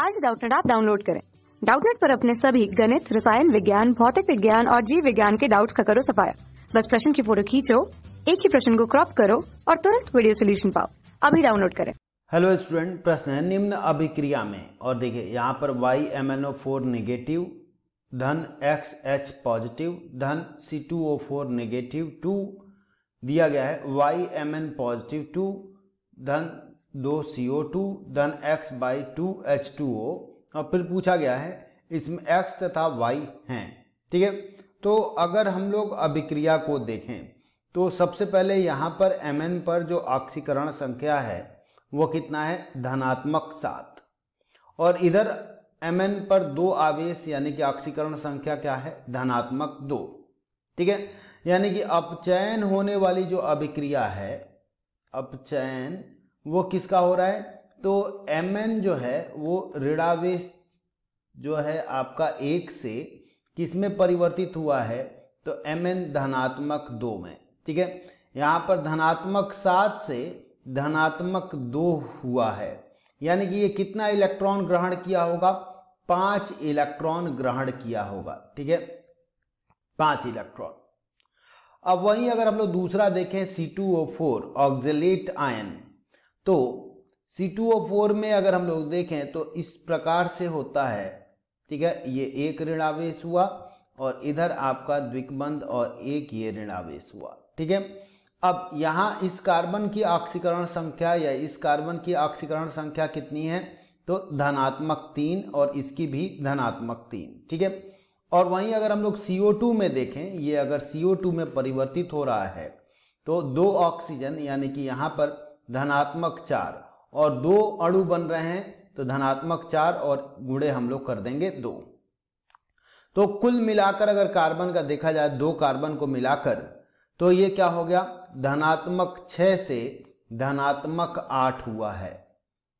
आज डाउटनेट आप डाउनलोड करें डाउटनेट पर अपने सभी गणित रसायन विज्ञान भौतिक विज्ञान और जीव विज्ञान के डाउट्स का करो सफाया बस प्रश्न की फोटो खींचो एक ही प्रश्न को क्रॉप करो और तुरंत वीडियो सोल्यूशन पाओ अभी डाउनलोड करें हेलो स्टूडेंट प्रश्न है निम्न अभिक्रिया में और देखिए यहाँ पर Y M N O four negative धन एक्स एच पॉजिटिव धन C two O four negative two दिया गया है Y M N positive two धन दो सी ओ टू धन x by two H two O और फिर पूछा गया है इसमें एक्स तथा वाई हैं ठीक है तो अगर हम लोग अभिक्रिया को देखें तो सबसे पहले यहाँ पर एम पर जो ऑक्सीकरण संख्या है वो कितना है धनात्मक सात और इधर एम पर दो आवेश यानी कि ऑक्सीकरण संख्या क्या है धनात्मक दो ठीक है यानी कि अपचयन होने वाली जो अभिक्रिया है अपचयन वो किसका हो रहा है तो एम एन जो है वो ऋणावेश जो है आपका एक से किस में परिवर्तित हुआ है तो एम एन धनात्मक दो में ठीक है यहाँ पर धनात्मक सात से धनात्मक दो हुआ है यानी कि ये कितना इलेक्ट्रॉन ग्रहण किया होगा पांच इलेक्ट्रॉन ग्रहण किया होगा ठीक है पांच इलेक्ट्रॉन अब वहीं अगर हम लोग दूसरा देखें C2O4 ऑक्जेलेट आयन तो सी टू ओ फोर में अगर हम लोग देखें तो इस प्रकार से होता है ठीक है ये एक ऋण आवेश हुआ और इधर आपका द्विकबंध और एक ये ऋण आवेश हुआ ठीक है अब यहाँ इस कार्बन की ऑक्सीकरण संख्या या इस कार्बन की ऑक्सीकरण संख्या कितनी है तो धनात्मक तीन और इसकी भी धनात्मक तीन ठीक है और वहीं अगर हम लोग CO2 में देखें ये अगर CO2 में परिवर्तित हो रहा है तो दो ऑक्सीजन यानी कि यहाँ पर धनात्मक चार और दो अणु बन रहे हैं तो धनात्मक चार और गुड़े हम लोग कर देंगे दो तो कुल मिलाकर अगर कार्बन का देखा जाए दो कार्बन को मिलाकर तो ये क्या हो गया धनात्मक छह से धनात्मक आठ हुआ है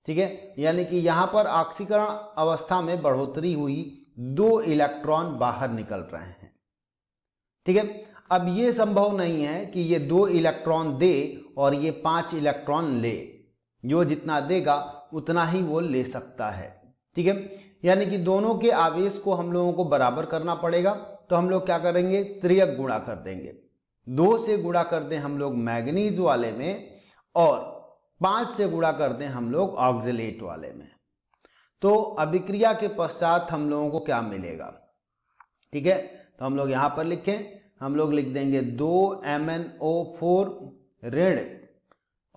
ठीक है यानी कि यहां पर ऑक्सीकरण अवस्था में बढ़ोतरी हुई दो इलेक्ट्रॉन बाहर निकल रहे हैं ठीक है अब ये संभव नहीं है कि ये दो इलेक्ट्रॉन दे और ये पांच इलेक्ट्रॉन ले जो जितना देगा उतना ही वो ले सकता है ठीक है यानी कि दोनों के आवेश को हम लोगों को बराबर करना पड़ेगा तो हम लोग क्या करेंगे त्रियक गुणा कर देंगे दो से गुणा कर दें हम लोग मैग्नीज वाले में और पांच से गुणा कर दें हम लोग ऑक्जिलेट वाले में तो अभिक्रिया के पश्चात हम लोगों को क्या मिलेगा ठीक है तो हम लोग यहां पर लिखें हम लोग लिख देंगे दो एम एन ओ फोर ऋण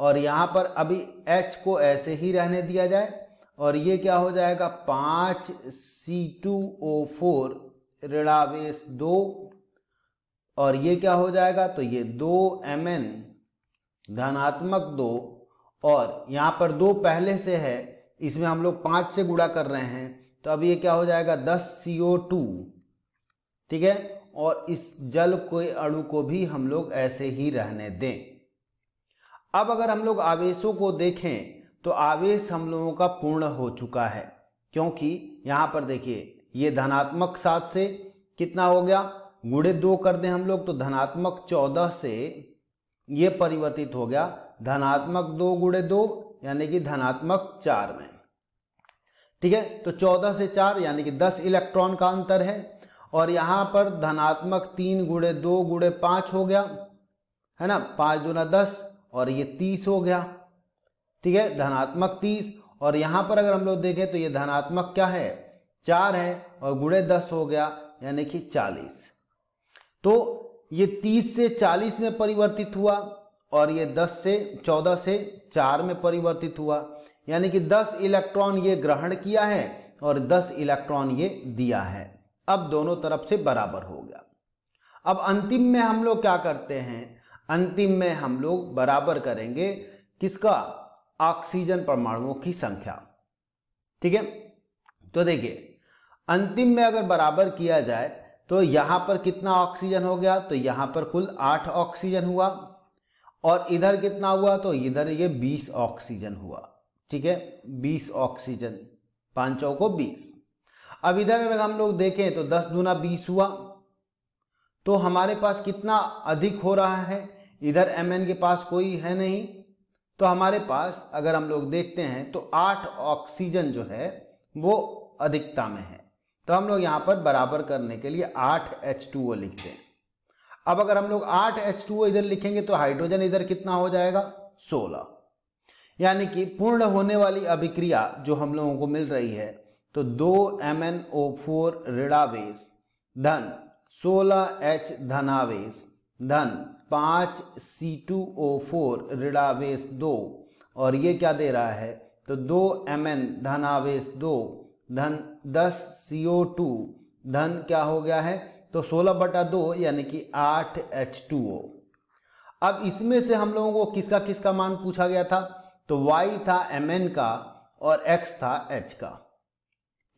और यहाँ पर अभी H को ऐसे ही रहने दिया जाए और ये क्या हो जाएगा पाँच सी टू ओ फोर ऋणावेश दो और ये क्या हो जाएगा तो ये दो एम एन धनात्मक दो और यहाँ पर दो पहले से है इसमें हम लोग पाँच से गुड़ा कर रहे हैं तो अब ये क्या हो जाएगा दस सी ओ टू ठीक है और इस जल को अणु को भी हम लोग ऐसे ही रहने दें अब अगर हम लोग आवेशों को देखें तो आवेश हम लोगों का पूर्ण हो चुका है क्योंकि यहां पर देखिए ये धनात्मक सात से कितना हो गया गुड़े दो कर दें हम लोग तो धनात्मक चौदह से ये परिवर्तित हो गया धनात्मक दो गुड़े दो यानी कि धनात्मक चार में ठीक है तो चौदह से चार यानी कि दस इलेक्ट्रॉन का अंतर है और यहां पर धनात्मक तीन गुड़े दो गुड़े पांच हो गया है ना पांच दूना दस और ये तीस हो गया ठीक है धनात्मक तीस और यहां पर अगर हम लोग देखें तो ये धनात्मक क्या है चार है और गुड़े दस हो गया यानी कि चालीस तो ये तीस से चालीस में परिवर्तित हुआ और ये दस से चौदह से चार में परिवर्तित हुआ यानी कि दस इलेक्ट्रॉन ये ग्रहण किया है और दस इलेक्ट्रॉन ये दिया है अब दोनों तरफ से बराबर हो गया अब अंतिम में हम लोग क्या करते हैं अंतिम में हम लोग बराबर करेंगे किसका ऑक्सीजन परमाणुओं की संख्या ठीक है तो देखिए अंतिम में अगर बराबर किया जाए तो यहां पर कितना ऑक्सीजन हो गया तो यहां पर कुल आठ ऑक्सीजन हुआ और इधर कितना हुआ तो इधर ये बीस ऑक्सीजन हुआ ठीक है बीस ऑक्सीजन पांचों को बीस अब इधर अगर हम लोग देखें तो दस दूना बीस हुआ तो हमारे पास कितना अधिक हो रहा है इधर एम एन के पास कोई है नहीं तो हमारे पास अगर हम लोग देखते हैं तो आठ ऑक्सीजन जो है वो अधिकता में है तो हम लोग यहाँ पर बराबर करने के लिए आठ एच टू ओ लिखते हैं अब अगर हम लोग आठ एच टू ओ इधर लिखेंगे तो हाइड्रोजन इधर कितना हो जाएगा सोलह यानी कि पूर्ण होने वाली अभिक्रिया जो हम लोगों को मिल रही है तो दो एम एन ओ फोर ऋणावेश धन सोलह एच धनावेश धन पाँच सी टू ओ फोर ऋणावेश दो और ये क्या दे रहा है तो दो एम एन धनावेश दो धन दस सी ओ टू धन क्या हो गया है तो सोलह बटा दो यानी कि आठ एच टू ओ अब इसमें से हम लोगों को किसका किसका मान पूछा गया था तो y था mn का और x था h का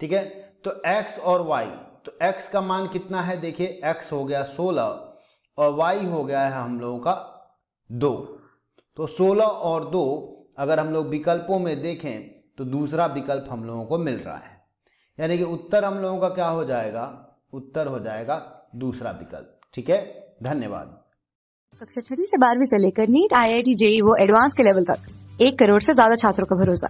ठीक है तो x और y तो x का मान कितना है देखिए x हो गया 16 और y हो गया है हम लोगों का दो तो 16 और दो अगर हम लोग विकल्पों में देखें तो दूसरा विकल्प हम लोगों को मिल रहा है यानी कि उत्तर हम लोगों का क्या हो जाएगा उत्तर हो जाएगा दूसरा विकल्प ठीक है धन्यवाद कक्षा छठी से बारहवीं से लेकर NEET I I T JEE वो एडवांस के लेवल तक एक करोड़ से ज्यादा छात्रों का भरोसा